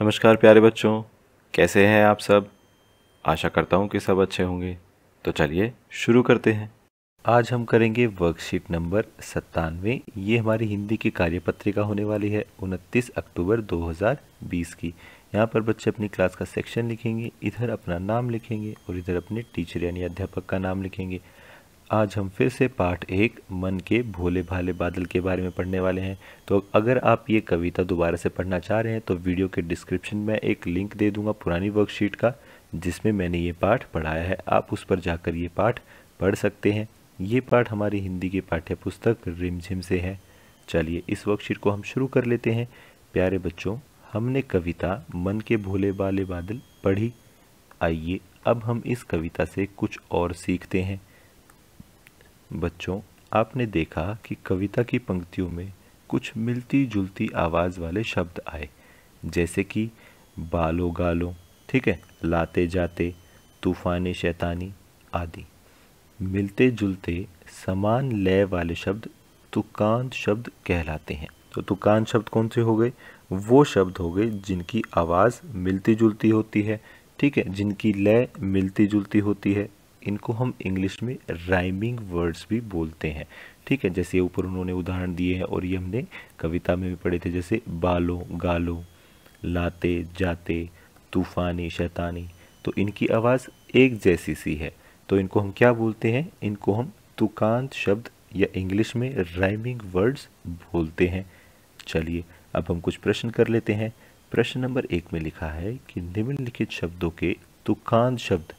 नमस्कार प्यारे बच्चों कैसे हैं आप सब आशा करता हूँ कि सब अच्छे होंगे तो चलिए शुरू करते हैं आज हम करेंगे वर्कशीट नंबर सत्तानवे ये हमारी हिंदी की कार्यपत्रिका होने वाली है 29 अक्टूबर 2020 की यहाँ पर बच्चे अपनी क्लास का सेक्शन लिखेंगे इधर अपना नाम लिखेंगे और इधर अपने टीचर यानी अध्यापक का नाम लिखेंगे आज हम फिर से पाठ एक मन के भोले भाले बादल के बारे में पढ़ने वाले हैं तो अगर आप ये कविता दोबारा से पढ़ना चाह रहे हैं तो वीडियो के डिस्क्रिप्शन में एक लिंक दे दूंगा पुरानी वर्कशीट का जिसमें मैंने ये पाठ पढ़ाया है आप उस पर जाकर ये पाठ पढ़ सकते हैं ये पाठ हमारी हिंदी पाठ्य पाठ्यपुस्तक रिमझिम से है चलिए इस वर्कशीट को हम शुरू कर लेते हैं प्यारे बच्चों हमने कविता मन के भोले भाले बादल पढ़ी आइए अब हम इस कविता से कुछ और सीखते हैं बच्चों आपने देखा कि कविता की पंक्तियों में कुछ मिलती जुलती आवाज़ वाले शब्द आए जैसे कि बालो गालो ठीक है लाते जाते तूफ़ानी शैतानी आदि मिलते जुलते समान लय वाले शब्द तुकांत शब्द कहलाते हैं तो तुकांत शब्द कौन से हो गए वो शब्द हो गए जिनकी आवाज़ मिलती जुलती होती है ठीक है जिनकी लय मिलती जुलती होती है इनको हम इंग्लिश में राइमिंग वर्ड्स भी बोलते हैं ठीक है जैसे ऊपर उन्होंने उदाहरण दिए हैं और ये हमने कविता में भी पढ़े थे जैसे बालो गालो लाते जाते तूफ़ानी शैतानी तो इनकी आवाज़ एक जैसी सी है तो इनको हम क्या बोलते हैं इनको हम तुकांत शब्द या इंग्लिश में राइमिंग वर्ड्स बोलते हैं चलिए अब हम कुछ प्रश्न कर लेते हैं प्रश्न नंबर एक में लिखा है कि निम्नलिखित शब्दों के तुकांत शब्द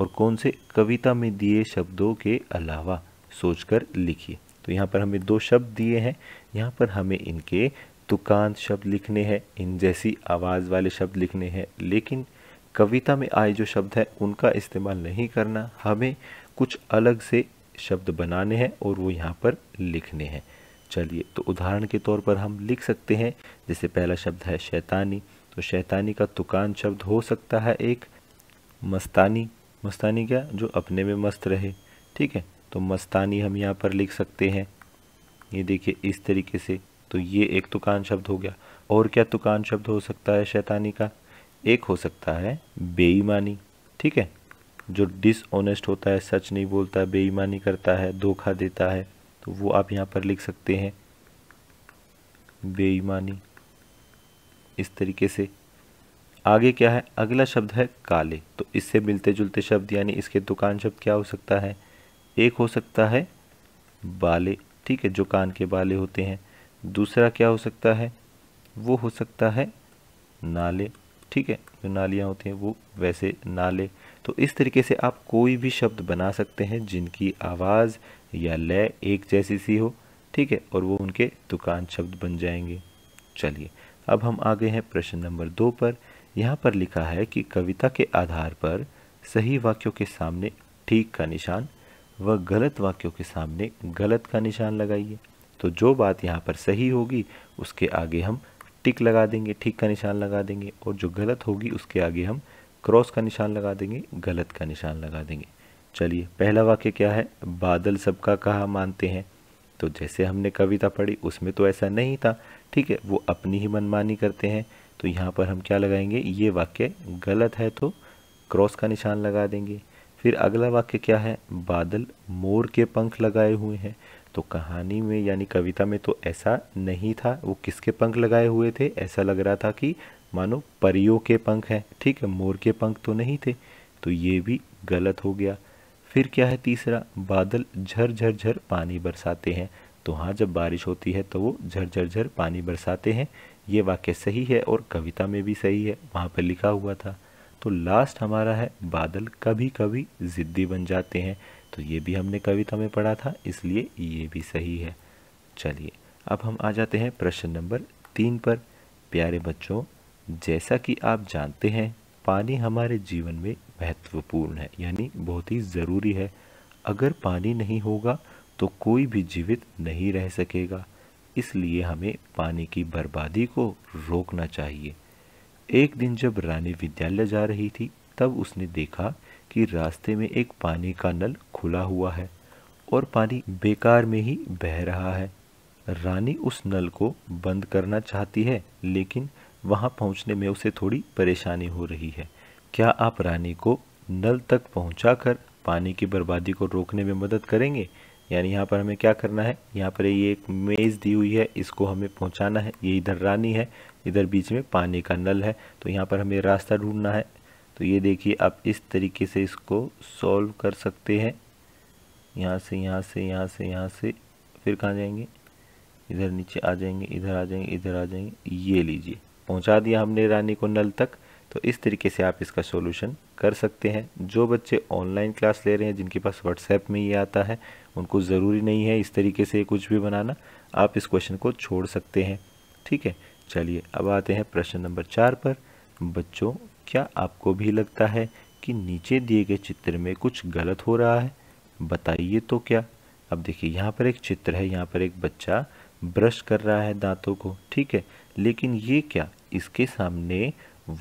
और कौन से कविता में दिए शब्दों के अलावा सोचकर लिखिए तो यहाँ पर हमें दो शब्द दिए हैं यहाँ पर हमें इनके तुकांत शब्द लिखने हैं इन जैसी आवाज़ वाले शब्द लिखने हैं लेकिन कविता में आए जो शब्द हैं उनका इस्तेमाल नहीं करना हमें कुछ अलग से शब्द बनाने हैं और वो यहाँ पर लिखने हैं चलिए तो उदाहरण के तौर पर हम लिख सकते हैं जैसे पहला शब्द है शैतानी तो शैतानी का तुकान शब्द हो सकता है एक मस्तानी मस्तानी क्या जो अपने में मस्त रहे ठीक है तो मस्तानी हम यहाँ पर लिख सकते हैं ये देखिए इस तरीके से तो ये एक तुकान शब्द हो गया और क्या तुकान शब्द हो सकता है शैतानी का एक हो सकता है बेईमानी ठीक है जो डिसऑनेस्ट होता है सच नहीं बोलता बेईमानी करता है धोखा देता है तो वो आप यहाँ पर लिख सकते हैं बेईमानी इस तरीके से आगे क्या है अगला शब्द है काले तो इससे मिलते जुलते शब्द यानी इसके दुकान शब्द क्या हो सकता है एक हो सकता है बाले ठीक है जो कान के बाले होते हैं दूसरा क्या हो सकता है वो हो सकता है नाले ठीक है जो नालियाँ होती हैं वो वैसे नाले तो इस तरीके से आप कोई भी शब्द बना सकते हैं जिनकी आवाज़ या लय एक जैसी सी हो ठीक है और वो उनके दुकान शब्द बन जाएंगे चलिए अब हम आ गए हैं प्रश्न नंबर दो पर यहाँ पर लिखा है कि कविता के आधार पर सही वाक्यों के सामने ठीक का निशान व गलत वाक्यों के सामने गलत का निशान लगाइए तो जो बात यहाँ पर सही होगी उसके आगे हम टिक लगा देंगे ठीक का निशान लगा देंगे और जो गलत होगी उसके आगे हम क्रॉस का निशान लगा देंगे गलत का निशान लगा देंगे चलिए पहला वाक्य क्या है बादल सबका कहा मानते हैं तो जैसे हमने कविता पढ़ी उसमें तो ऐसा नहीं था ठीक है वो अपनी ही मनमानी करते हैं तो यहाँ पर हम क्या लगाएंगे ये वाक्य गलत है तो क्रॉस का निशान लगा देंगे फिर अगला वाक्य क्या है बादल मोर के पंख लगाए हुए हैं तो कहानी में यानी कविता में तो ऐसा नहीं था वो किसके पंख लगाए हुए थे ऐसा लग रहा था कि मानो परियों के पंख हैं ठीक है मोर के पंख तो नहीं थे तो ये भी गलत हो गया फिर क्या है तीसरा बादल झरझर झर पानी बरसाते हैं तो हाँ जब बारिश होती है तो वो झरझर झर पानी बरसाते हैं ये वाक्य सही है और कविता में भी सही है वहाँ पर लिखा हुआ था तो लास्ट हमारा है बादल कभी कभी ज़िद्दी बन जाते हैं तो ये भी हमने कविता में पढ़ा था इसलिए ये भी सही है चलिए अब हम आ जाते हैं प्रश्न नंबर तीन पर प्यारे बच्चों जैसा कि आप जानते हैं पानी हमारे जीवन में महत्वपूर्ण है यानी बहुत ही ज़रूरी है अगर पानी नहीं होगा तो कोई भी जीवित नहीं रह सकेगा इसलिए हमें पानी की बर्बादी को रोकना चाहिए एक दिन जब रानी विद्यालय जा रही थी तब उसने देखा कि रास्ते में एक पानी का नल खुला हुआ है और पानी बेकार में ही बह रहा है रानी उस नल को बंद करना चाहती है लेकिन वहाँ पहुँचने में उसे थोड़ी परेशानी हो रही है क्या आप रानी को नल तक पहुँचा पानी की बर्बादी को रोकने में मदद करेंगे यानी यहाँ पर हमें क्या करना है यहाँ पर ये एक मेज़ दी हुई है इसको हमें पहुँचाना है ये इधर रानी है इधर बीच में पानी का नल है तो यहाँ पर हमें रास्ता ढूंढना है तो ये देखिए आप इस तरीके से इसको सॉल्व कर सकते हैं यहाँ से यहाँ से यहाँ से यहाँ से फिर कहाँ जाएंगे इधर नीचे आ जाएंगे इधर आ जाएंगे इधर आ जाएंगे ये लीजिए पहुँचा दिया हमने रानी को नल तक तो इस तरीके से आप इसका सॉल्यूशन कर सकते हैं जो बच्चे ऑनलाइन क्लास ले रहे हैं जिनके पास व्हाट्सएप में ये आता है उनको ज़रूरी नहीं है इस तरीके से कुछ भी बनाना आप इस क्वेश्चन को छोड़ सकते हैं ठीक है चलिए अब आते हैं प्रश्न नंबर चार पर बच्चों क्या आपको भी लगता है कि नीचे दिए गए चित्र में कुछ गलत हो रहा है बताइए तो क्या अब देखिए यहाँ पर एक चित्र है यहाँ पर एक बच्चा ब्रश कर रहा है दांतों को ठीक है लेकिन ये क्या इसके सामने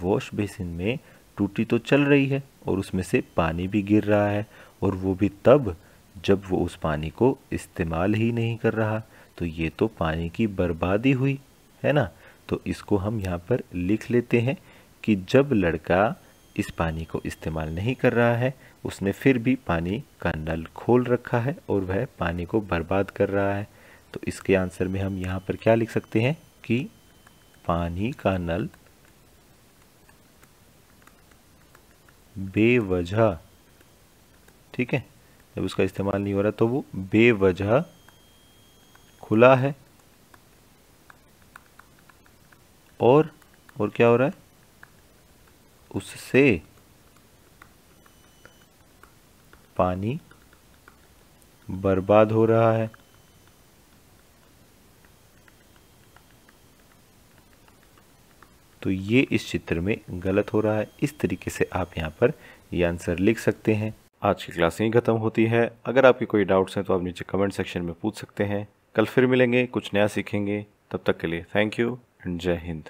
वॉश बेसिन में टूटी तो चल रही है और उसमें से पानी भी गिर रहा है और वो भी तब जब वो उस पानी को इस्तेमाल ही नहीं कर रहा तो ये तो पानी की बर्बादी हुई है ना तो इसको हम यहाँ पर लिख लेते हैं कि जब लड़का इस पानी को इस्तेमाल नहीं कर रहा है उसने फिर भी पानी का नल खोल रखा है और वह पानी को बर्बाद कर रहा है तो इसके आंसर में हम यहाँ पर क्या लिख सकते हैं कि पानी का नल बेवजह ठीक है जब उसका इस्तेमाल नहीं हो रहा तो वो बेवजह खुला है और और क्या हो रहा है उससे पानी बर्बाद हो रहा है तो ये इस चित्र में गलत हो रहा है इस तरीके से आप यहाँ पर ये आंसर लिख सकते हैं आज की क्लास यहीं ख़त्म होती है अगर आपके कोई डाउट्स हैं तो आप नीचे कमेंट सेक्शन में पूछ सकते हैं कल फिर मिलेंगे कुछ नया सीखेंगे तब तक के लिए थैंक यू एंड जय हिंद